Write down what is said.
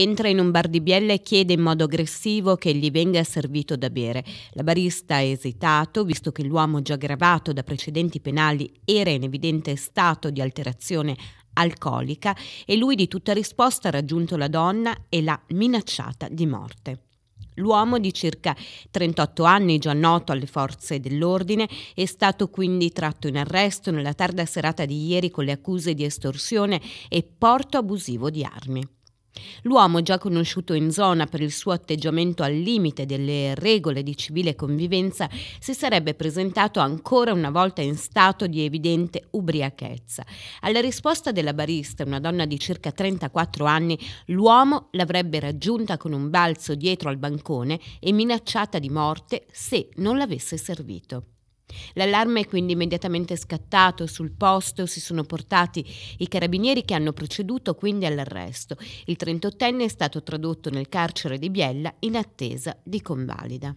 entra in un bar di Biella e chiede in modo aggressivo che gli venga servito da bere. La barista ha esitato, visto che l'uomo già gravato da precedenti penali era in evidente stato di alterazione alcolica e lui di tutta risposta ha raggiunto la donna e l'ha minacciata di morte. L'uomo di circa 38 anni, già noto alle forze dell'ordine, è stato quindi tratto in arresto nella tarda serata di ieri con le accuse di estorsione e porto abusivo di armi. L'uomo, già conosciuto in zona per il suo atteggiamento al limite delle regole di civile convivenza, si sarebbe presentato ancora una volta in stato di evidente ubriachezza. Alla risposta della barista, una donna di circa 34 anni, l'uomo l'avrebbe raggiunta con un balzo dietro al bancone e minacciata di morte se non l'avesse servito. L'allarme è quindi immediatamente scattato sul posto, si sono portati i carabinieri che hanno proceduto quindi all'arresto. Il 38enne è stato tradotto nel carcere di Biella in attesa di convalida.